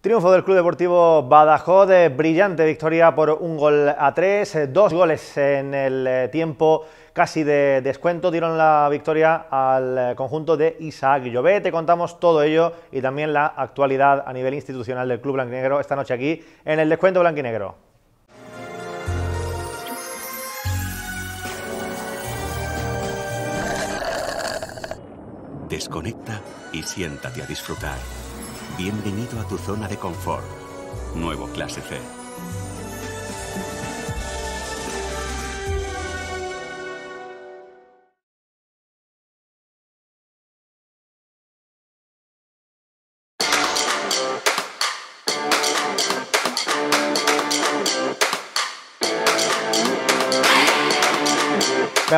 Triunfo del Club Deportivo Badajoz, eh, brillante victoria por un gol a tres, eh, dos goles en el eh, tiempo casi de descuento dieron la victoria al conjunto de Isaac Llobet. Te contamos todo ello y también la actualidad a nivel institucional del Club Blanquinegro esta noche aquí en el Descuento Blanquinegro. Desconecta y siéntate a disfrutar. Bienvenido a tu zona de confort. Nuevo clase C.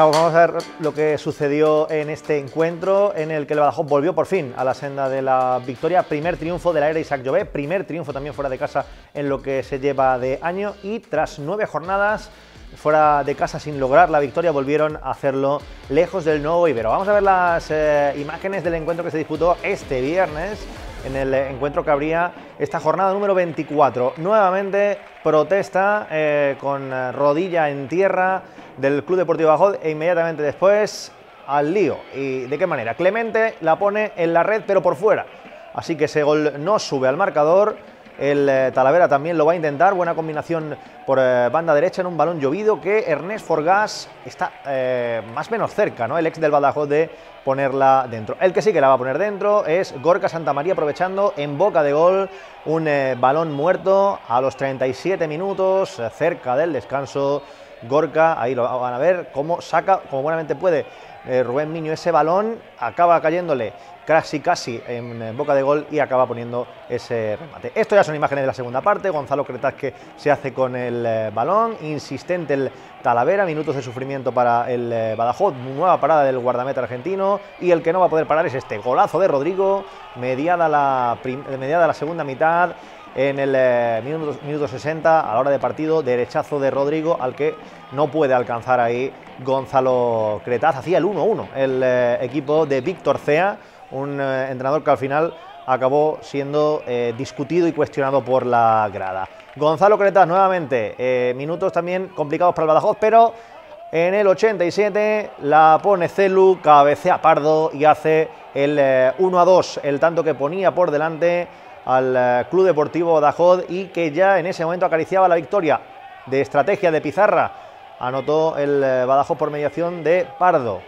Pues vamos a ver lo que sucedió en este encuentro en el que el Badajoz volvió por fin a la senda de la victoria. Primer triunfo del la era Isaac Llobet, primer triunfo también fuera de casa en lo que se lleva de año y tras nueve jornadas fuera de casa sin lograr la victoria volvieron a hacerlo lejos del nuevo Ibero. Vamos a ver las eh, imágenes del encuentro que se disputó este viernes en el encuentro que habría esta jornada número 24. Nuevamente protesta eh, con rodilla en tierra del Club Deportivo Bajod e inmediatamente después al lío. ¿Y de qué manera? Clemente la pone en la red pero por fuera. Así que ese gol no sube al marcador. El eh, Talavera también lo va a intentar. Buena combinación por eh, banda derecha en un balón llovido que Ernest Forgas está eh, más más menos cerca, ¿no? El ex del Badajoz de ponerla dentro. El que sí que la va a poner dentro es Gorka Santamaría aprovechando en boca de gol un balón muerto a los 37 minutos cerca del descanso Gorka, ahí lo van a ver, cómo saca, como buenamente puede, eh, Rubén Miño ese balón, acaba cayéndole casi casi en boca de gol y acaba poniendo ese remate. Esto ya son imágenes de la segunda parte, Gonzalo Cretas que se hace con el eh, balón, insistente el Talavera, minutos de sufrimiento para el eh, Badajoz, nueva parada del guardameta argentino y el que no va a poder parar es este golazo de Rodrigo, mediada la, mediada la segunda mitad, en el eh, minuto, 60 a la hora de partido, derechazo de Rodrigo al que no puede alcanzar ahí Gonzalo Cretaz. Hacía el 1-1 el eh, equipo de Víctor Cea, un eh, entrenador que al final acabó siendo discutido y cuestionado por la grada. Gonzalo Cretaz nuevamente, minutos también complicados para el Badajoz, pero en el 87 la pone Celu, cabecea Pardo y hace el 1 2, el tanto que ponía por delante al eh, Club Deportivo Badajoz... y que ya en ese momento acariciaba la victoria de estrategia de Pizarra. Anotó el eh, Badajoz por mediación de Pardo.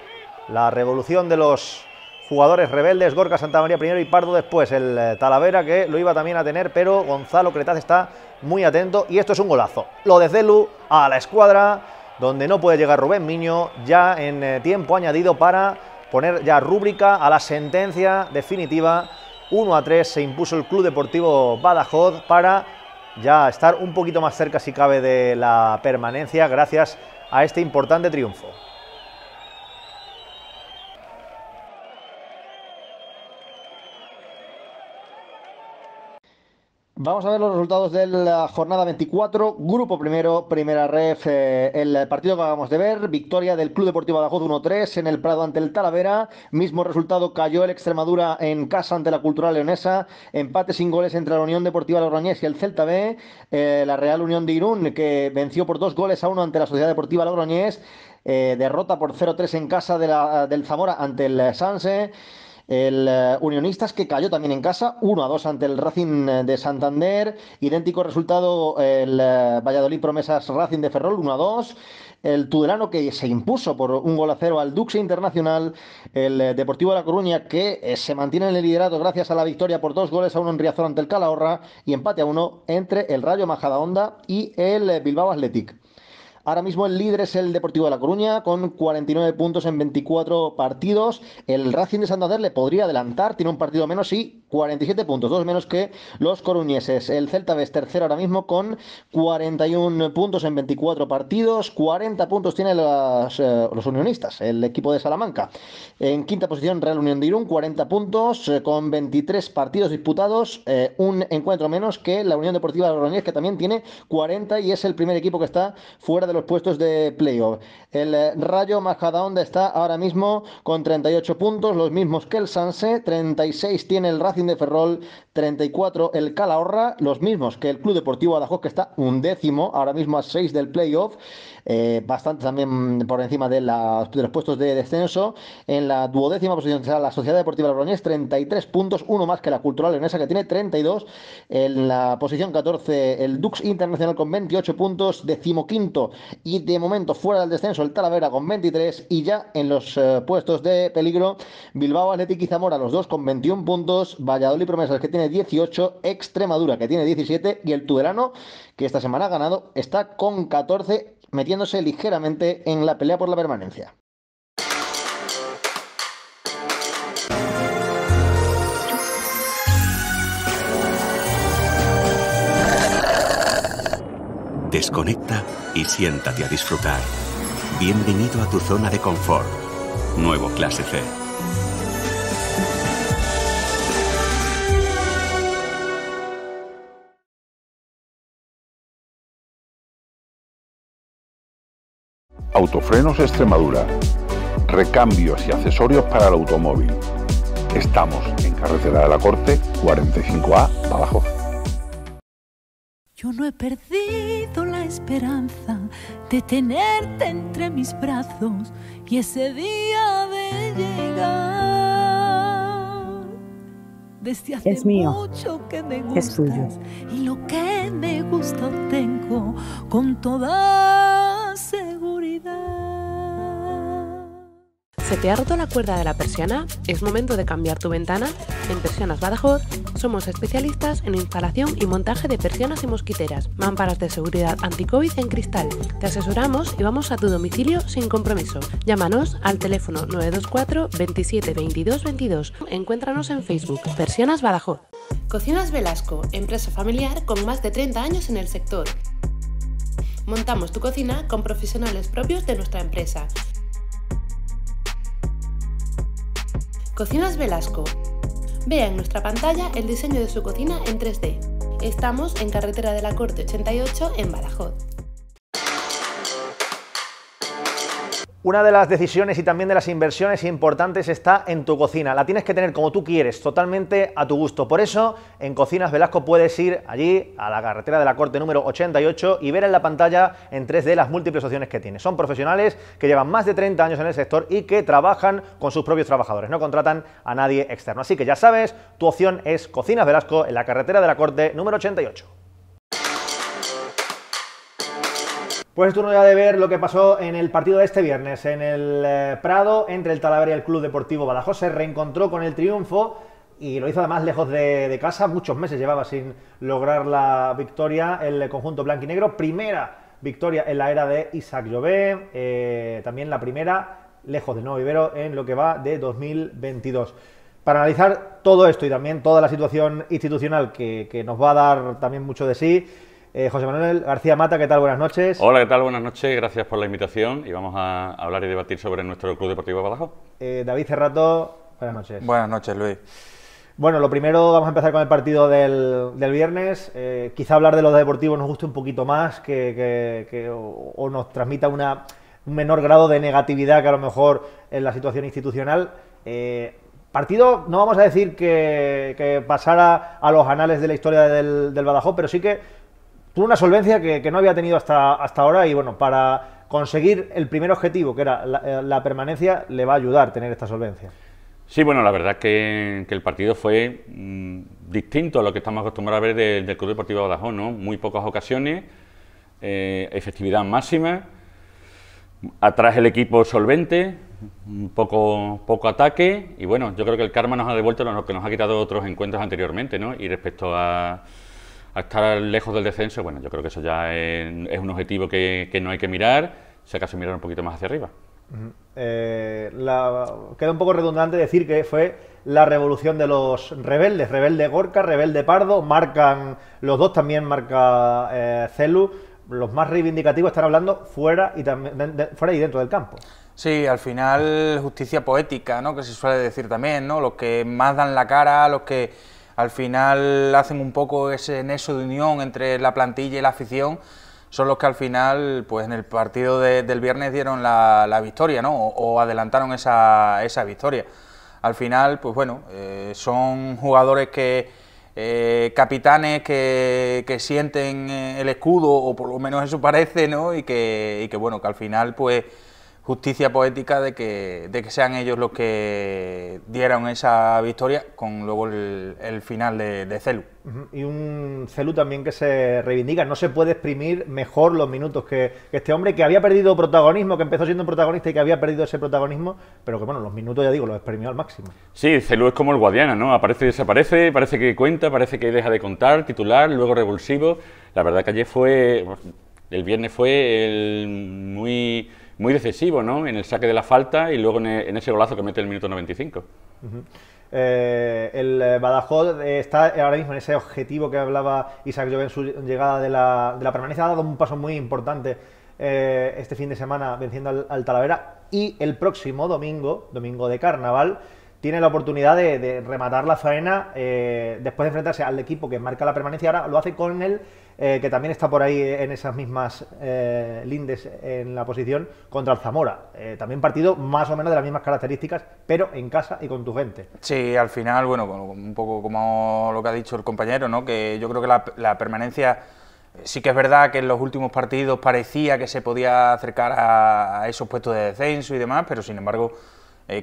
La revolución de los jugadores rebeldes, Gorka María primero y Pardo después. El eh, Talavera que lo iba también a tener, pero Gonzalo Cretaz está muy atento y esto es un golazo. Lo de Zelu a la escuadra, donde no puede llegar Rubén Miño, ya en tiempo añadido para poner ya rúbrica a la sentencia definitiva 1 a 3 se impuso el Club Deportivo Badajoz para ya estar un poquito más cerca si cabe de la permanencia gracias a este importante triunfo. Vamos a ver los resultados de la jornada 24. Grupo primero, primera ref, eh, el partido que acabamos de ver. Victoria del Club Deportivo Badajoz 1-3 en el Prado ante el Talavera. Mismo resultado cayó el Extremadura en casa ante la Cultural Leonesa. Empate sin goles entre la Unión Deportiva Logroñés y el Celta B. Eh, la Real Unión de Irún que venció por dos goles a uno ante la Sociedad Deportiva Logroñés. Eh, derrota por 0-3 en casa de la, del Zamora ante el Sanse. El eh, Unionistas que cayó también en casa, 1 a 2 ante el Racing eh, de Santander. Idéntico resultado el eh, Valladolid Promesas Racing de Ferrol, 1 a 2. El Tudelano que se impuso por un gol a cero al Duxe Internacional. El Deportivo de La Coruña que se mantiene en el liderato gracias a la victoria por dos goles a uno en Riazor ante el Calahorra y empate a uno entre el Rayo Majadahonda y el Bilbao Athletic. Ahora mismo el líder es el Deportivo de La Coruña con 49 puntos en 24 partidos. El Racing de Santander le podría adelantar, tiene un partido menos y 47 puntos, dos menos que los coruñeses. El Celta es tercero ahora mismo con 41 puntos en 24 partidos, 40 puntos tienen eh, los, unionistas, el equipo de Salamanca. En quinta posición Real Unión de Irún, 40 puntos eh, con 23 partidos disputados, eh, un encuentro menos que la Unión Deportiva de Coruña, que también tiene 40 y es el primer equipo que está fuera de los puestos de playoff. El eh, Rayo Majadahonda está ahora mismo con 38 puntos, los mismos que el Sanse, 36 tiene el Racing de Ferrol, 34 el Calahorra, los mismos que el Club Deportivo Badajoz, que está un décimo ahora mismo a 6 del playoff, eh, bastante también por encima de, los puestos de descenso. En la duodécima posición será la Sociedad Deportiva roñes 33 puntos, uno más que la Cultural Leonesa, que tiene 32. En la posición 14, el Dux Internacional con 28 puntos, decimoquinto y de momento fuera del descenso el Talavera con 23 y ya en los eh, puestos de peligro Bilbao, Athletic y Zamora los dos con 21 puntos, Valladolid Promesas que tiene 18, Extremadura que tiene 17 y el Tuberano que esta semana ha ganado está con 14 metiéndose ligeramente en la pelea por la permanencia. Desconecta y siéntate a disfrutar. Bienvenido a tu zona de confort. Nuevo Clase C. Autofrenos Extremadura. Recambios y accesorios para el automóvil. Estamos en Carretera de la Corte 45A, Badajoz. Yo no he perdido esperanza de tenerte entre mis brazos y ese día de llegar. Desde hace es mío, mucho que me gusta Y lo que me gusta tengo con todas ¿Se te ha roto la cuerda de la persiana? Es momento de cambiar tu ventana. En Persianas Badajoz somos especialistas en instalación y montaje de persianas y mosquiteras, mámparas de seguridad anti en cristal. Te asesoramos y vamos a tu domicilio sin compromiso. Llámanos al teléfono 924 27 22 22. Encuéntranos en Facebook Persianas Badajoz. Cocinas Velasco, empresa familiar con más de 30 años en el sector. Montamos tu cocina con profesionales propios de nuestra empresa Cocinas Velasco. Vea en nuestra pantalla el diseño de su cocina en 3D. Estamos en Carretera de la Corte 88 en Badajoz. Una de las decisiones y también de las inversiones importantes está en tu cocina. La tienes que tener como tú quieres, totalmente a tu gusto. Por eso, en Cocinas Velasco puedes ir allí a la carretera de la Corte número 88 y ver en la pantalla en 3D las múltiples opciones que tienes. Son profesionales que llevan más de 30 años en el sector y que trabajan con sus propios trabajadores, no contratan a nadie externo. Así que ya sabes, tu opción es Cocinas Velasco en la carretera de la Corte número 88. Pues es turno ya de ver lo que pasó en el partido de este viernes en el eh, Prado entre el Talavera y el Club Deportivo Badajoz. Se reencontró con el triunfo y lo hizo además lejos de, casa. Muchos meses llevaba sin lograr la victoria el conjunto y negro. Primera victoria en la era de Isaac Llobé, eh, también la primera lejos de Nuevo Ibero en lo que va de 2022. Para analizar todo esto y también toda la situación institucional que nos va a dar también mucho de sí, eh, José Manuel García Mata, ¿qué tal? Buenas noches. Hola, ¿qué tal? Buenas noches, gracias por la invitación y vamos a hablar y debatir sobre nuestro Club Deportivo Badajoz. Eh, David Cerrato, buenas noches. Buenas noches, Luis. Bueno, lo primero vamos a empezar con el partido del, viernes. Eh, quizá hablar de los deportivos nos guste un poquito más que, o, nos transmita un menor grado de negatividad que a lo mejor en la situación institucional. partido, no vamos a decir que, pasara a los anales de la historia del Badajoz, pero sí que Tuvo una solvencia que, no había tenido hasta, hasta ahora y bueno, para conseguir el primer objetivo, que era la, eh, permanencia, le va a ayudar tener esta solvencia. Sí, bueno, la verdad que, el partido fue mm, distinto a lo que estamos acostumbrados a ver del, Club Deportivo Badajoz, ¿no? Muy pocas ocasiones, eh, efectividad máxima, atrás el equipo solvente, poco, poco ataque y bueno, yo creo que el karma nos ha devuelto lo que nos ha quitado otros encuentros anteriormente, ¿no? Y respecto a a estar lejos del descenso, bueno, yo creo que eso ya es, un objetivo que, no hay que mirar, si acaso mirar un poquito más hacia arriba. Eh, queda un poco redundante decir que fue la revolución de los rebeldes, rebelde Gorka, rebelde Pardo, marcan, los dos también marca eh, Celu, los más reivindicativos están hablando fuera y, también, fuera y dentro del campo. Sí, al final justicia poética, ¿no? que se suele decir también, ¿no? los que más dan la cara, los que al final hacen un poco ese nexo de unión entre la plantilla y la afición, son los que al final, pues en el partido del viernes dieron la, victoria, ¿no? O, adelantaron esa, victoria. Al final, pues bueno, eh, son jugadores que, eh, capitanes que, que, sienten eh, el escudo, o por lo menos eso parece, ¿no? Y que, y que bueno, que al final, pues justicia poética de que, de que sean ellos los que dieron esa victoria con luego el, final de, Celu. Y un Celu también que se reivindica, no se puede exprimir mejor los minutos que, este hombre que había perdido protagonismo, que empezó siendo protagonista y que había perdido ese protagonismo, pero que bueno, los minutos ya digo, los exprimió al máximo. Sí, Celu es como el Guadiana, ¿no? Aparece y desaparece, parece que cuenta, parece que deja de contar, titular, luego revulsivo. La verdad que ayer fue, el viernes fue el muy muy decisivo ¿no? en el saque de la falta y luego en, e, ese golazo que mete el minuto 95. Eh, el eh, Badajoz eh, está ahora mismo en ese objetivo que hablaba Isaac Joven, en su llegada de la, de la, permanencia. Ha dado un paso muy importante este fin de semana venciendo al, Talavera. Y el próximo domingo, domingo de carnaval, tiene la oportunidad de, rematar la faena después de enfrentarse al equipo que marca la permanencia. Ahora lo hace con el eh, que también está por ahí en esas mismas eh, lindes en la posición, contra el Zamora. Eh, también partido más o menos de las mismas características, pero en casa y con tu gente. Sí, al final, bueno, un poco como lo que ha dicho el compañero, ¿no? que yo creo que la, permanencia... Sí que es verdad que en los últimos partidos parecía que se podía acercar a, a esos puestos de descenso y demás, pero sin embargo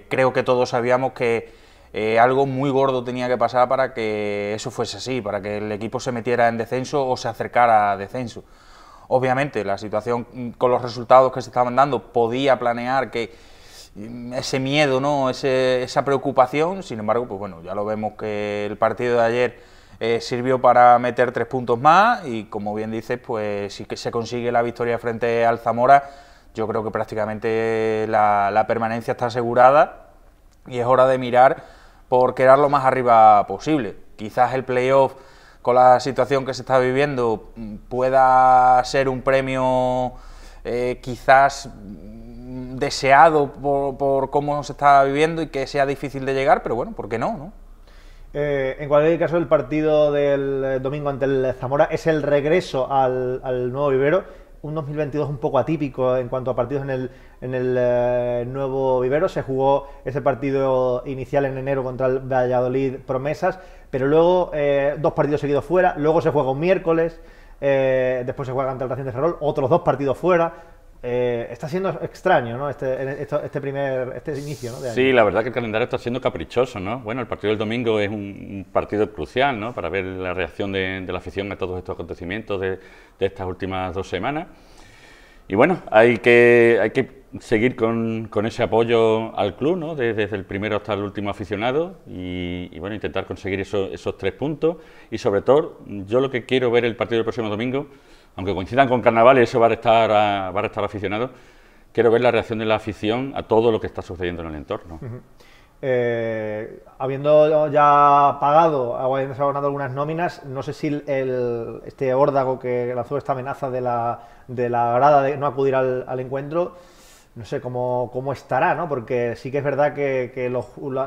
creo que todos sabíamos que eh, algo muy gordo tenía que pasar para que eso fuese así, para que el equipo se metiera en descenso o se acercara a descenso. Obviamente, la situación mm, con los resultados que se estaban dando podía planear que mm, ese miedo, ¿no? Ese, esa preocupación, sin embargo, pues bueno, ya lo vemos que el partido de ayer eh, sirvió para meter tres puntos más y como bien dices, pues si se consigue la victoria frente al Zamora, yo creo que prácticamente la permanencia está asegurada y es hora de mirar por quedar lo más arriba posible. Quizás el playoff, con la situación que se está viviendo, pueda ser un premio eh, quizás mm, deseado por, cómo se está viviendo y que sea difícil de llegar, pero bueno, ¿por qué no? Eh, en cualquier caso, el partido del eh, domingo ante el Zamora es el regreso al nuevo vivero un 2022 un poco atípico en cuanto a partidos en el, en el eh, nuevo vivero. Se jugó ese partido inicial en enero contra el Valladolid Promesas, pero luego eh, dos partidos seguidos fuera, luego se juega un miércoles, eh, después se juega ante el Racing de Ferrol, otros dos partidos fuera. está siendo extraño, ¿no? Este, este, primer, este inicio, ¿no? Sí, la verdad que el calendario está siendo caprichoso, ¿no? Bueno, el partido del domingo es un, partido crucial, ¿no? Para ver la reacción de, la afición a todos estos acontecimientos de, de estas últimas dos semanas. Y bueno, hay que, hay que seguir con, ese apoyo al club, ¿no? desde, el primero hasta el último aficionado y, bueno, intentar conseguir esos tres puntos y sobre todo yo lo que quiero ver el partido del próximo domingo, aunque coincidan con Carnaval y eso va a estar a, estar aficionado, quiero ver la reacción de la afición a todo lo que está sucediendo en el entorno. Eh, habiendo ya pagado, habiendo abonado algunas nóminas, no sé si el, este órdago que lanzó esta amenaza de la, de la grada de no acudir al encuentro, no sé cómo, cómo estará, ¿no? Porque sí que es verdad que,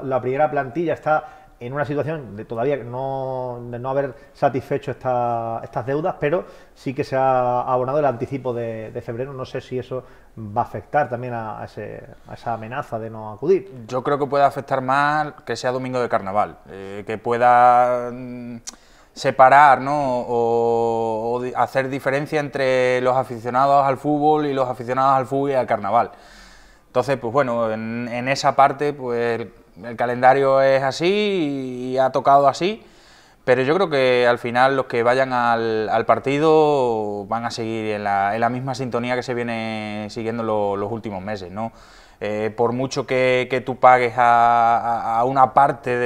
la, primera plantilla está en una situación de todavía no, de no haber satisfecho estas deudas, pero sí que se ha abonado el anticipo de, febrero. No sé si eso va a afectar también a, esa amenaza de no acudir. Yo creo que puede afectar más que sea domingo de carnaval, eh, que pueda... Mm, separar ¿no? o, hacer diferencia entre los aficionados al fútbol y los aficionados al fútbol y al carnaval. Entonces, pues bueno, en, esa parte, pues el, calendario es así y ha tocado así, pero yo creo que al final los que vayan al, partido van a seguir en la, misma sintonía que se viene siguiendo los últimos meses, ¿no? Eh, por mucho que, tú pagues a, una parte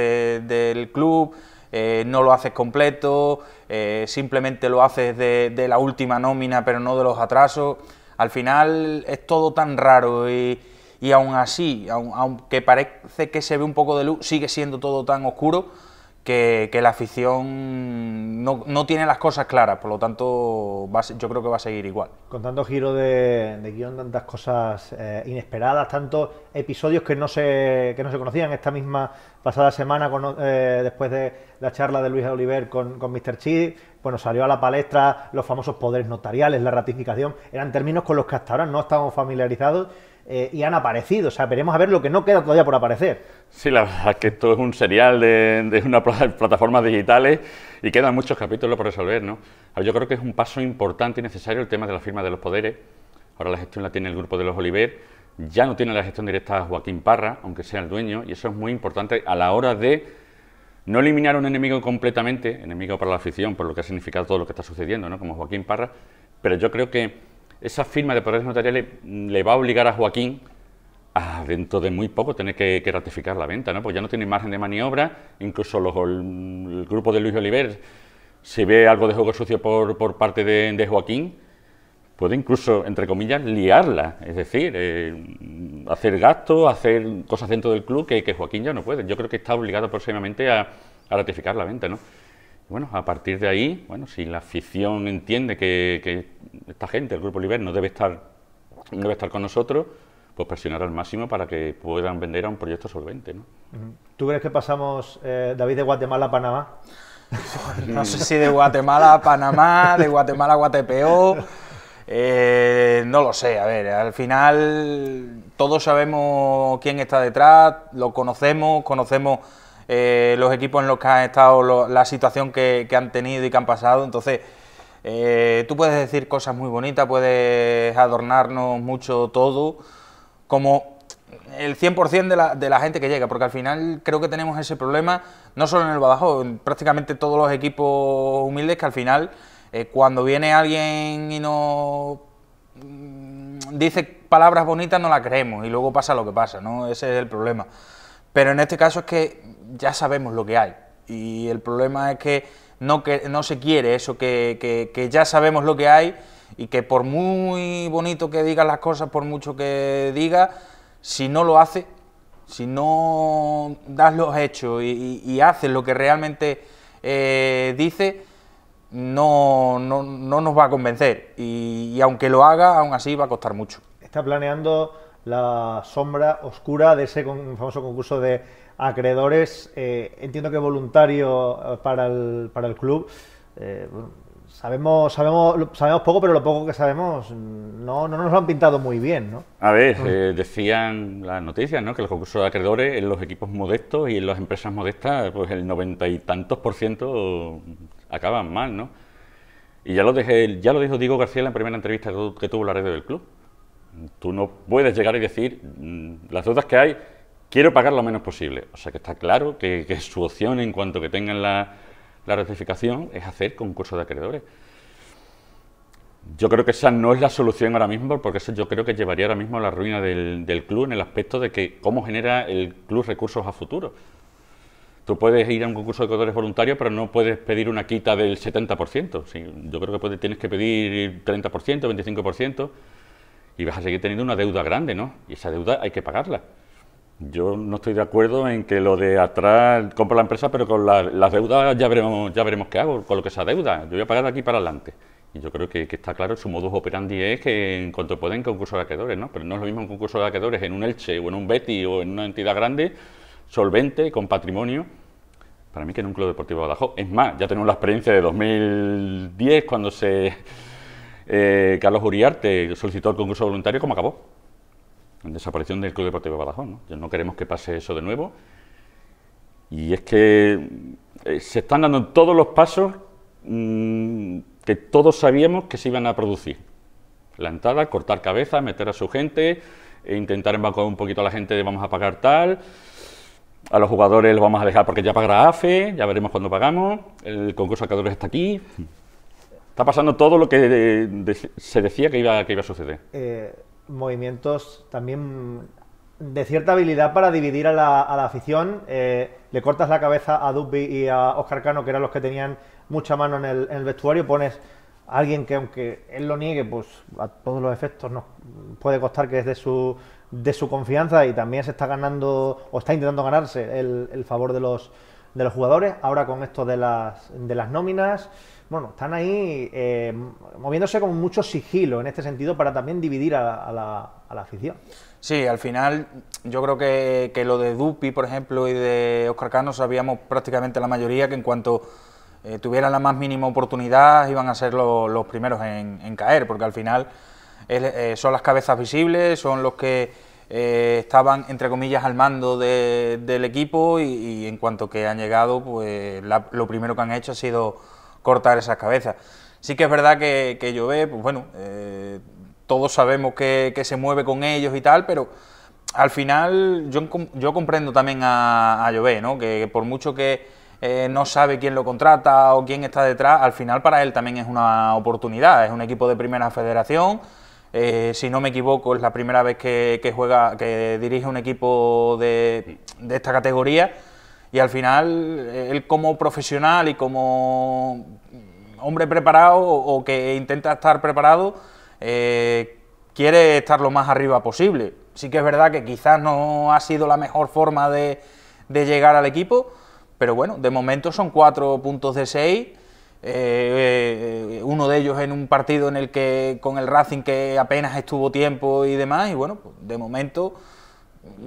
del club, eh, no lo haces completo, eh, simplemente lo haces de, la última nómina pero no de los atrasos. Al final es todo tan raro y, y aún así, aunque parece que se ve un poco de luz, sigue siendo todo tan oscuro que la afición no, tiene las cosas claras, por lo tanto yo creo que va a seguir igual. Con tanto giro de, guión, tantas cosas eh, inesperadas, tantos episodios que no, se, no se conocían esta misma pasada semana eh, después de la charla de Luis Oliver con, con Mr. Chi, bueno, salió a la palestra los famosos poderes notariales, la ratificación, eran términos con los que hasta ahora no estábamos familiarizados eh, y han aparecido. O sea, veremos a ver lo que no queda todavía por aparecer. Sí, la verdad es que esto es un serial de, de unas plataformas digitales y quedan muchos capítulos por resolver, ¿no? yo creo que es un paso importante y necesario el tema de la firma de los poderes. Ahora la gestión la tiene el grupo de los Oliver, ya no tiene la gestión directa Joaquín Parra, aunque sea el dueño, y eso es muy importante a la hora de no eliminar un enemigo completamente, enemigo para la afición, por lo que ha significado todo lo que está sucediendo, ¿no? Como Joaquín Parra, pero yo creo que esa firma de poderes notariales le va a obligar a Joaquín a dentro de muy poco tener que, ratificar la venta, ¿no? Pues ya no tiene margen de maniobra, incluso el, grupo de Luis Oliver, si ve algo de juego sucio por, parte de, Joaquín, puede incluso, entre comillas, liarla, es decir, eh, hacer gastos, hacer cosas dentro del club que, que, Joaquín ya no puede. Yo creo que está obligado próximamente a ratificar la venta, ¿no? bueno, a partir de ahí, bueno, si la afición entiende que, esta gente, el Grupo Liberno, no debe estar, debe estar con nosotros, pues presionar al máximo para que puedan vender a un proyecto solvente. ¿no? ¿Tú crees que pasamos, eh, David, de Guatemala a Panamá? no sé si de Guatemala a Panamá, de Guatemala a Guatepeo, eh, no lo sé. A ver, al final todos sabemos quién está detrás, lo conocemos, conocemos eh, los equipos en los que han estado, la situación que, han tenido y que han pasado. Entonces, eh, tú puedes decir cosas muy bonitas, puedes adornarnos mucho todo, como el 100% de la, gente que llega, porque al final creo que tenemos ese problema, no solo en el Badajoz, en prácticamente todos los equipos humildes, que al final, eh, cuando viene alguien y nos mm, dice palabras bonitas, no la creemos, y luego pasa lo que pasa, ¿no? Ese es el problema. Pero en este caso es que ya sabemos lo que hay. Y el problema es que no, que, no se quiere eso, que, ya sabemos lo que hay y que por muy bonito que digan las cosas, por mucho que diga si no lo hace, si no das los hechos y, haces lo que realmente eh, dice, no, no, no, nos va a convencer. Y, y, aunque lo haga, aún así va a costar mucho. Está planeando la sombra oscura de ese famoso concurso de acreedores, eh, entiendo que voluntario eh, para el, club. Eh, sabemos, sabemos, sabemos poco, pero lo poco que sabemos no, no nos lo han pintado muy bien, ¿no? A ver, mm. decían las noticias, ¿no? Que los concursos de acreedores en los equipos modestos y en las empresas modestas, pues el noventa y tantos por ciento acaban mal, ¿no? Y ya lo, dejé, ya lo dijo Diego García en la primera entrevista que tuvo la red del club. Tú no puedes llegar y decir, mm, las dudas que hay quiero pagar lo menos posible. O sea que está claro que, su opción en cuanto que tengan la, la rectificación es hacer concurso de acreedores. Yo creo que esa no es la solución ahora mismo, porque eso yo creo que llevaría ahora mismo a la ruina del, club en el aspecto de que cómo genera el club recursos a futuro. Tú puedes ir a un concurso de acreedores voluntarios, pero no puedes pedir una quita del 70%. yo creo que tienes que pedir 30%, 25%, y vas a seguir teniendo una deuda grande, ¿no? Y esa deuda hay que pagarla. Yo no estoy de acuerdo en que lo de atrás compro la empresa, pero con las deudas ya veremos, ya veremos qué hago, con lo que sea deuda. Yo voy a pagar de aquí para adelante. Y yo creo que, está claro, su modus operandi es que en cuanto pueden concurso de acreedores, ¿no? Pero no es lo mismo un concurso de acreedores en un Elche o en un Betty o en una entidad grande, solvente, con patrimonio, para mí que en un club deportivo de Badajoz. Es más, ya tenemos la experiencia de 2010 cuando se eh, Carlos Uriarte solicitó el concurso voluntario, ¿cómo acabó? desaparición del Club Deportivo Badajoz. ¿no? no queremos que pase eso de nuevo. Y es que eh, se están dando todos los pasos mm, que todos sabíamos que se iban a producir. La entrada, cortar cabeza, meter a su gente, e intentar embarcar un poquito a la gente de vamos a pagar tal. A los jugadores los vamos a dejar porque ya pagará AFE, ya veremos cuándo pagamos. El concurso de acadores está aquí. Está pasando todo lo que eh, se decía que iba, a suceder. Eh, movimientos también de cierta habilidad para dividir a la, afición. Eh, le cortas la cabeza a Dubby y a Oscar Cano, que eran los que tenían mucha mano en el, vestuario, pones a alguien que aunque él lo niegue, pues a todos los efectos nos puede costar que es de su, de su confianza y también se está ganando o está intentando ganarse el, el favor de los de los jugadores, ahora con esto de las, de las nóminas, bueno, están ahí eh, moviéndose con mucho sigilo en este sentido para también dividir a, la, a la, afición. Sí, al final yo creo que, lo de Dupi, por ejemplo, y de Oscar Cano sabíamos prácticamente la mayoría que en cuanto eh, tuvieran la más mínima oportunidad iban a ser los primeros en, caer, porque al final eh, son las cabezas visibles, son los que eh, estaban, entre comillas, al mando del equipo y, en cuanto que han llegado, pues lo primero que han hecho ha sido cortar esas cabezas. Sí que es verdad que, que pues bueno, eh, todos sabemos que, se mueve con ellos y tal, pero al final yo, comprendo también a, a ¿no? Que, por mucho que eh, no sabe quién lo contrata o quién está detrás, al final para él también es una oportunidad, es un equipo de primera federación eh, si no me equivoco, es la primera vez que, juega, que dirige un equipo de, esta categoría. Y al final, eh, él como profesional y como hombre preparado o que intenta estar preparado, eh, quiere estar lo más arriba posible. Sí que es verdad que quizás no ha sido la mejor forma de llegar al equipo, pero bueno, de momento son cuatro puntos de seis eh, uno de ellos en un partido en el que con el Racing que apenas estuvo tiempo y demás, y bueno, pues, de momento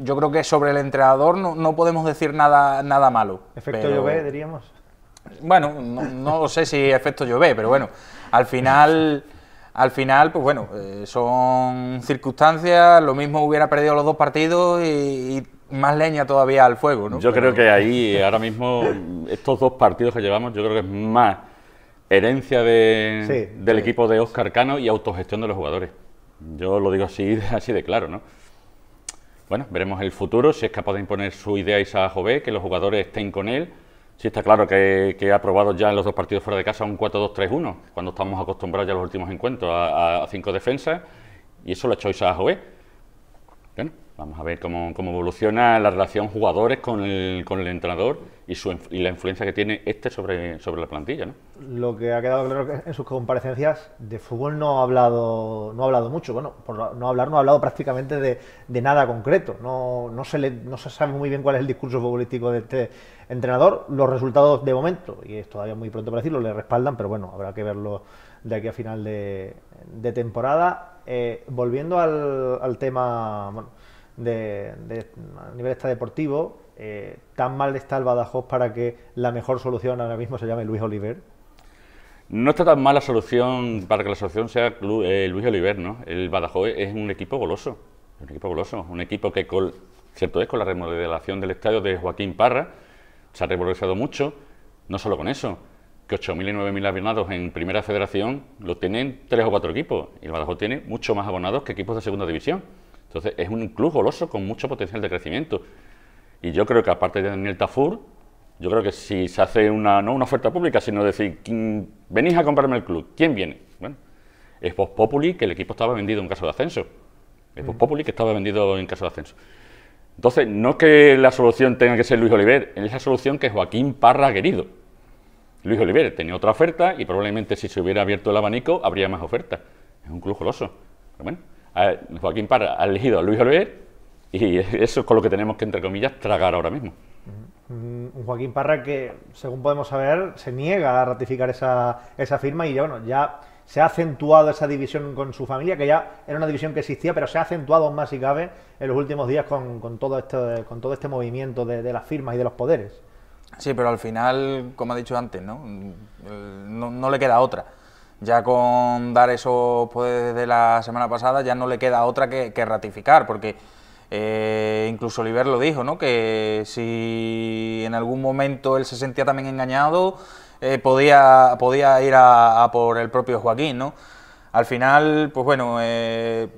yo creo que sobre el entrenador no, no podemos decir nada, nada malo. Efecto diríamos. Bueno, no, sé si efecto Llové, pero bueno, al final... Al final, pues bueno, eh, son circunstancias, lo mismo hubiera perdido los dos partidos y, más leña todavía al fuego, ¿no? Yo creo que ahí, ahora mismo, estos dos partidos que llevamos, yo creo que es más herencia de, del equipo de Oscar Cano y autogestión de los jugadores. Yo lo digo así, así de claro, ¿no? Bueno, veremos el futuro, si es capaz de imponer su idea a Isaac que los jugadores estén con él. Si está claro que, ha aprobado ya en los dos partidos fuera de casa un 4-2-3-1, cuando estamos acostumbrados ya a los últimos encuentros a, cinco defensas, y eso lo ha hecho Isaac Jové. Bueno, Vamos a ver cómo, evoluciona la relación jugadores con el, con el entrenador y, la influencia que tiene este sobre, sobre la plantilla. ¿no? Lo que ha quedado claro en sus comparecencias de fútbol no ha hablado, no ha hablado mucho. Bueno, por no hablar, no ha hablado prácticamente de, nada concreto. No, se no se sabe muy bien cuál es el discurso futbolístico de este entrenador. Los resultados de momento, y es todavía muy pronto para decirlo, le respaldan, pero bueno, habrá que verlo de aquí a final de, temporada. Eh, volviendo al, tema de, a nivel está deportivo, eh, ¿tan mal está el Badajoz para que la mejor solución ahora mismo se llame Luis Oliver? No está tan mal la solución para que la solución sea eh, Luis Oliver, ¿no? El Badajoz es un equipo goloso, un equipo goloso, un equipo que, con, cierto es, con la remodelación del estadio de Joaquín Parra, se ha revalorizado mucho, no solo con eso, que 8.000 y 9.000 abonados en Primera Federación lo tienen tres o cuatro equipos, y el Badajoz tiene mucho más abonados que equipos de Segunda División. Entonces, es un club goloso con mucho potencial de crecimiento. Y yo creo que aparte de Daniel Tafur, yo creo que si se hace una, no una oferta pública, sino decir, venís a comprarme el club, ¿quién viene? Bueno, es vos Populi, que el equipo estaba vendido en caso de ascenso. Es Vox mm. que estaba vendido en caso de ascenso. Entonces, no que la solución tenga que ser Luis Oliver, es la solución que Joaquín Parra ha querido. Luis Oliver tenía otra oferta y probablemente si se hubiera abierto el abanico habría más ofertas. Es un club goloso. Pero bueno, Joaquín Parra ha elegido a Luis Oliver y eso es con lo que tenemos que, entre comillas, tragar ahora mismo. Mm, Joaquín Parra que, según podemos saber, se niega a ratificar esa, esa firma y ya, bueno, ya se ha acentuado esa división con su familia, que ya era una división que existía, pero se ha acentuado más y cabe en los últimos días con, con todo, este, con todo este movimiento de, las firmas y de los poderes. Sí, pero al final, como ha dicho antes, No, no le queda otra ya con dar esos poderes de la semana pasada, ya no le queda otra que, ratificar, porque eh, incluso Oliver lo dijo, ¿no? que si en algún momento él se sentía también engañado, eh, podía, podía ir a, por el propio Joaquín. ¿no? Al final, pues bueno, eh,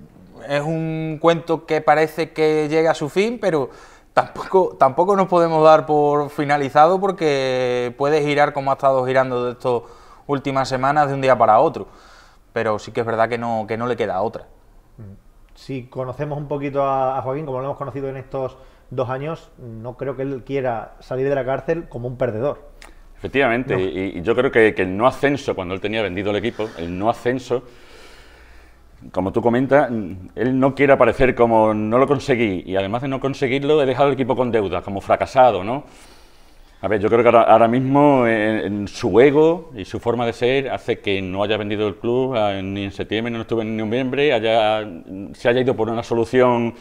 es un cuento que parece que llega a su fin, pero tampoco, tampoco nos podemos dar por finalizado porque puede girar como ha estado girando de estos últimas semanas de un día para otro. Pero sí que es verdad que no, que no le queda otra. Si conocemos un poquito a, Joaquín, como lo hemos conocido en estos dos años, no creo que él quiera salir de la cárcel como un perdedor. Efectivamente, y, yo creo que, que, el no ascenso, cuando él tenía vendido el equipo, el no ascenso, como tú comentas, él no quiere aparecer como no lo conseguí, y además de no conseguirlo, he dejado el equipo con deuda, como fracasado, ¿no? A ver, yo creo que ahora, mismo su ego y su forma de ser hace que no haya vendido el club ah, ni en septiembre, ni en en noviembre, haya, se haya ido por una solución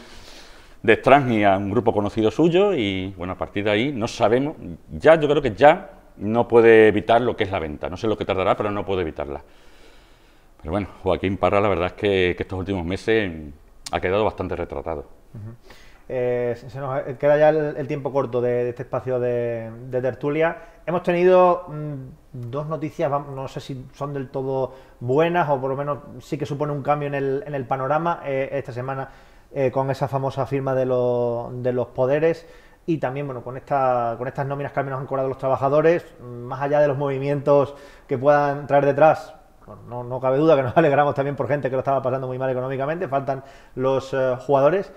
de extraño a un grupo conocido suyo y bueno, a partir de ahí no sabemos, ya yo creo que ya no puede evitar lo que es la venta, no sé lo que tardará, pero no puede evitarla. Pero bueno, Joaquín Parra la verdad es que, estos últimos meses ha quedado bastante retratado. Eh, se nos queda ya el, tiempo corto de, este espacio de, tertulia. Hemos tenido mm, dos noticias, no sé si son del todo buenas o por lo menos sí que supone un cambio en el, panorama eh, esta semana eh, con esa famosa firma de, los poderes y también bueno con, esta, con estas nóminas que al menos han cobrado los trabajadores, mm, más allá de los movimientos que puedan traer detrás, no, cabe duda que nos alegramos también por gente que lo estaba pasando muy mal económicamente, faltan los jugadores,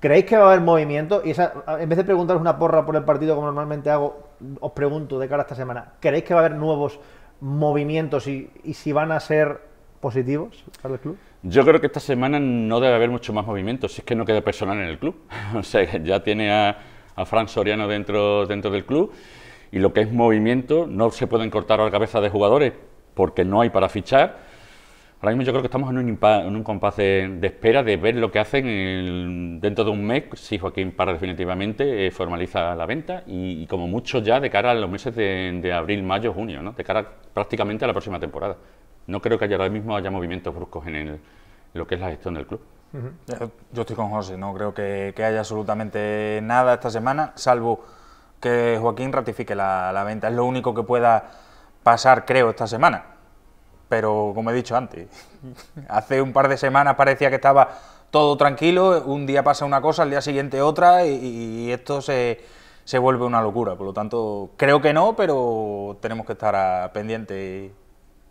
¿Creéis que va a haber movimiento? Y en vez de preguntaros una porra por el partido como normalmente hago, os pregunto de cara a esta semana, ¿creéis que va a haber nuevos movimientos y, si van a ser positivos para el club? Yo creo que esta semana no debe haber mucho más movimiento, si es que no queda personal en el club. o sea, ya tiene a, a Fran Soriano dentro, dentro del club y lo que es movimiento no se pueden cortar a la cabeza de jugadores porque no hay para fichar Ahora mismo yo creo que estamos en un, compás de, espera de ver lo que hacen dentro de un mes, si Joaquín para definitivamente eh, formaliza la venta y, como mucho ya de cara a los meses de, abril, mayo, junio, ¿no? de cara prácticamente a la próxima temporada. No creo que haya, ahora mismo haya movimientos bruscos en, lo que es la gestión del club. Eh, yo estoy con José, no creo que, haya absolutamente nada esta semana, salvo que Joaquín ratifique la venta. Es lo único que pueda pasar, creo, esta semana pero como he dicho antes, hace un par de semanas parecía que estaba todo tranquilo, un día pasa una cosa, al día siguiente otra y, esto se, se, vuelve una locura. Por lo tanto, creo que no, pero tenemos que estar pendientes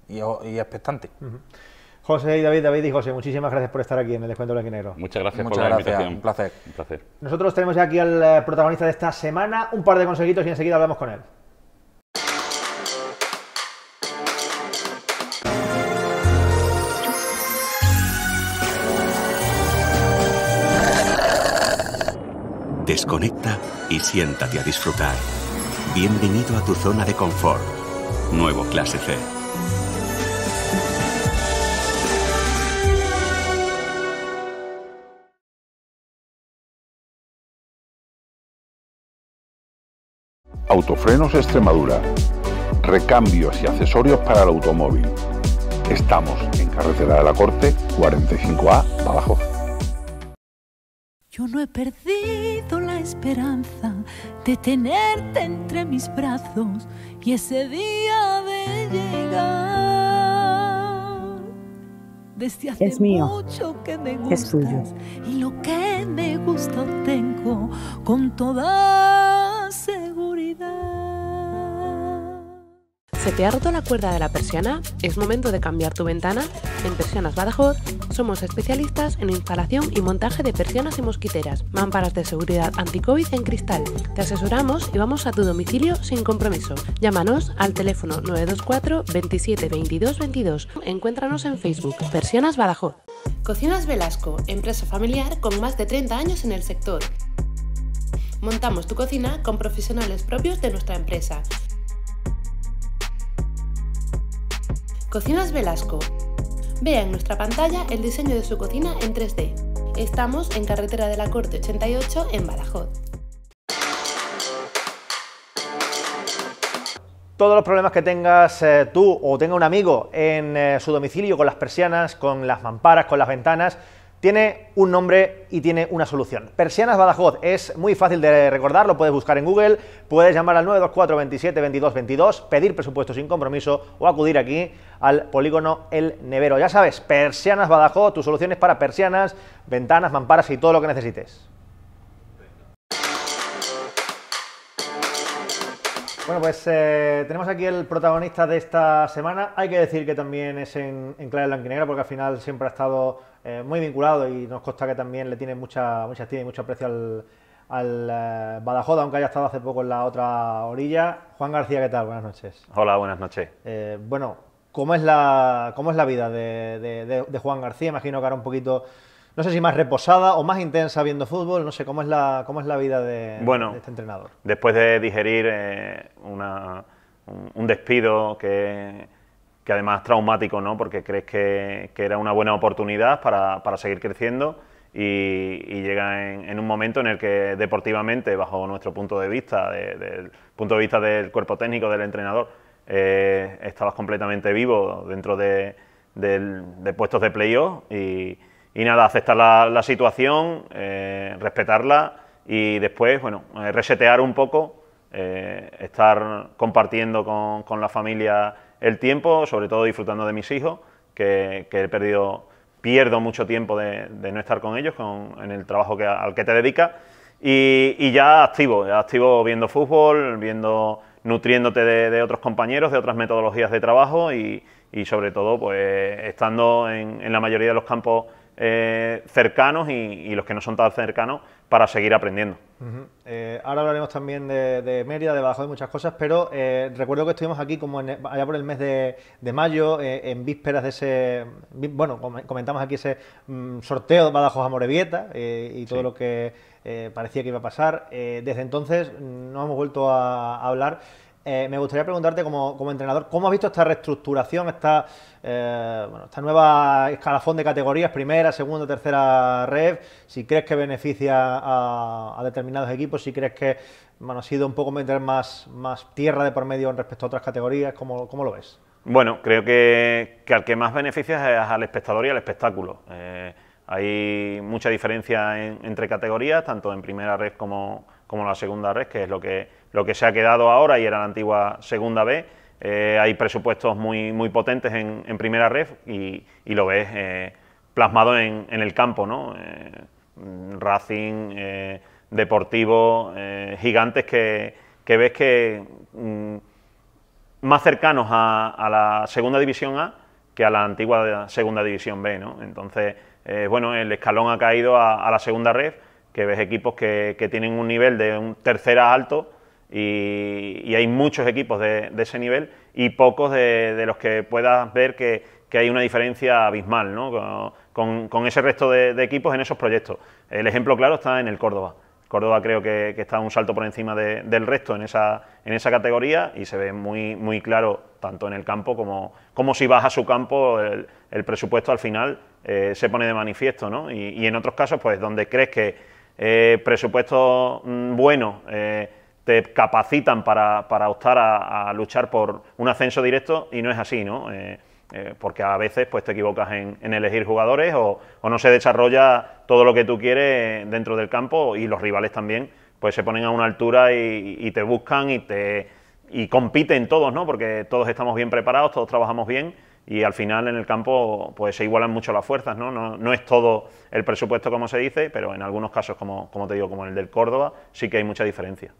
y, expectantes. José y David, David y José, muchísimas gracias por estar aquí en el Descuento del Muchas gracias por la invitación. Un placer. placer. Nosotros tenemos aquí al eh, protagonista de esta semana, un par de consejitos y enseguida hablamos con él. Desconecta y siéntate a disfrutar. Bienvenido a tu zona de confort. Nuevo Clase C. Autofrenos Extremadura. Recambios y accesorios para el automóvil. Estamos en Carretera de la Corte 45A, Badajoz. Yo no he perdido la esperanza de tenerte entre mis brazos y ese día de llegar. Desde es mío. que es tuyo. y lo que me gusta tengo con toda ¿Se te ha roto la cuerda de la persiana? ¿Es momento de cambiar tu ventana? En Persianas Badajoz somos especialistas en instalación y montaje de persianas y mosquiteras, mámparas de seguridad anti en cristal. Te asesoramos y vamos a tu domicilio sin compromiso. Llámanos al teléfono 924 27 22 22. Encuéntranos en Facebook Persianas Badajoz. Cocinas Velasco, empresa familiar con más de 30 años en el sector. Montamos tu cocina con profesionales propios de nuestra empresa Cocinas Velasco. Vea en nuestra pantalla el diseño de su cocina en 3D. Estamos en Carretera de la Corte 88 en Badajoz. Todos los problemas que tengas eh, tú o tenga un amigo en eh, su domicilio con las persianas, con las mamparas, con las ventanas, tiene un nombre y tiene una solución. Persianas Badajoz es muy fácil de recordar, lo puedes buscar en Google, puedes llamar al 924 27 22 22, pedir presupuesto sin compromiso o acudir aquí al polígono El Nevero. Ya sabes, Persianas Badajoz, tus soluciones para persianas, ventanas, mamparas y todo lo que necesites. Bueno, pues eh, tenemos aquí el protagonista de esta semana. Hay que decir que también es en, en clave blanquinegra porque al final siempre ha estado eh, muy vinculado y nos consta que también le tiene mucha, mucha tiene y mucho aprecio al, al eh, Badajoz, aunque haya estado hace poco en la otra orilla. Juan García, ¿qué tal? Buenas noches. Hola, buenas noches. bueno, ¿cómo es la, cómo es la vida de, de Juan García? Imagino que ahora un poquito no sé si más reposada o más intensa viendo fútbol, no sé cómo es la, cómo es la vida de, este entrenador. Después de digerir eh, un despido que, que, además traumático, ¿no? porque crees que, era una buena oportunidad para, seguir creciendo. Y, llega en, un momento en el que deportivamente, bajo nuestro punto de vista, del punto de vista del cuerpo técnico, del entrenador, eh, estabas completamente vivo dentro de, de puestos de playoff y, y nada, aceptar la, situación, eh, respetarla y después, bueno, eh, resetear un poco, eh, estar compartiendo con, la familia el tiempo, sobre todo disfrutando de mis hijos, que, he perdido, pierdo mucho tiempo de, no estar con ellos, en el trabajo al que te dedicas, y, ya activo, activo viendo fútbol, viendo nutriéndote de, otros compañeros, de otras metodologías de trabajo y, sobre todo pues estando en la mayoría de los campos eh, cercanos y, los que no son tan cercanos para seguir aprendiendo. Eh, ahora hablaremos también de, de, Mérida, de Bajo, de muchas cosas, pero eh, recuerdo que estuvimos aquí como allá por el mes de, mayo, en vísperas de ese, bueno, comentamos aquí ese mm, sorteo de Badajoz a Morevieta y todo lo que parecía que iba a pasar. desde entonces no hemos vuelto a hablar. Eh, me gustaría preguntarte como, como, entrenador, ¿cómo has visto esta reestructuración, esta, eh, esta nueva escalafón de categorías, primera, segunda, tercera red? Si crees que beneficia a, determinados equipos, si crees que bueno, ha sido un poco meter más, más tierra de por medio respecto a otras categorías, ¿cómo, lo ves? Bueno, creo que, que, al que más beneficia es al espectador y al espectáculo. Eh, hay mucha diferencia entre categorías, tanto en primera red como, como en la segunda red, que es lo que lo que se ha quedado ahora y era la antigua segunda B. Eh, hay presupuestos muy, muy potentes en, primera Ref... y, lo ves eh, plasmado en, el campo, ¿no? Eh, mm, Racing, Deportivo, gigantes que, que, ves que mm, más cercanos a, la segunda división A que a la antigua segunda división B, ¿no? Entonces, bueno, el escalón ha caído a, la segunda Ref... que ves equipos que, que tienen un nivel de un tercera alto y, hay muchos equipos de, ese nivel y pocos de, los que puedas ver que, hay una diferencia abismal ¿no? con, ese resto de, equipos en esos proyectos. El ejemplo claro está en el Córdoba. Córdoba creo que, está un salto por encima del resto en esa, en esa categoría y se ve muy, muy claro tanto en el campo como, como si vas a su campo el, presupuesto al final eh, se pone de manifiesto. ¿no? Y, en otros casos, pues donde crees que eh, presupuesto mm, bueno... Eh, te capacitan para, optar a, luchar por un ascenso directo y no es así, ¿no? Eh, eh, porque a veces pues, te equivocas en, elegir jugadores o, no se desarrolla todo lo que tú quieres dentro del campo y los rivales también pues se ponen a una altura y, y te buscan y te y compiten todos, ¿no? Porque todos estamos bien preparados, todos trabajamos bien y al final en el campo pues se igualan mucho las fuerzas, ¿no? No, es todo el presupuesto como se dice, pero en algunos casos, como, como te digo, como en el del Córdoba, sí que hay mucha diferencia.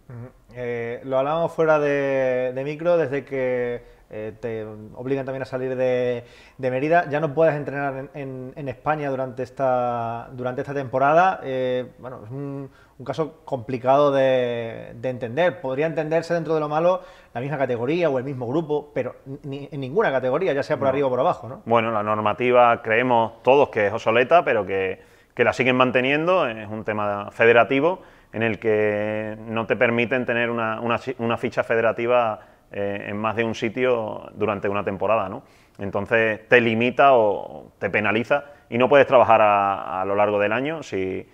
Eh, lo hablamos fuera de, micro, desde que eh, te obligan también a salir de, de Mérida. Ya no puedes entrenar en, España durante esta, durante esta temporada. Eh, bueno, es un, caso complicado de, entender. Podría entenderse dentro de lo malo la misma categoría o el mismo grupo, pero en ninguna categoría, ya sea por arriba o por abajo. Bueno, la normativa creemos todos que es obsoleta, pero que, la siguen manteniendo. Es un tema federativo en el que no te permiten tener una, una ficha federativa eh, en más de un sitio durante una temporada, ¿no? Entonces te limita o te penaliza y no puedes trabajar a, lo largo del año si,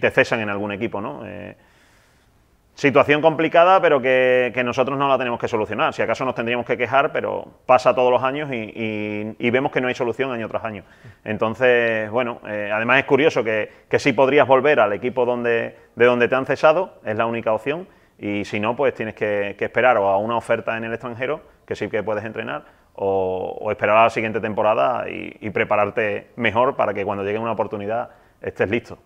te cesan en algún equipo, ¿no? Eh, situación complicada, pero que, nosotros no la tenemos que solucionar. Si acaso nos tendríamos que quejar, pero pasa todos los años y, vemos que no hay solución año tras año. Entonces, bueno, eh, además es curioso que, que sí podrías volver al equipo de donde te han cesado, es la única opción y si no, pues tienes que, esperar o a una oferta en el extranjero, que sí que puedes entrenar, o, esperar a la siguiente temporada y, prepararte mejor para que cuando llegue una oportunidad estés listo.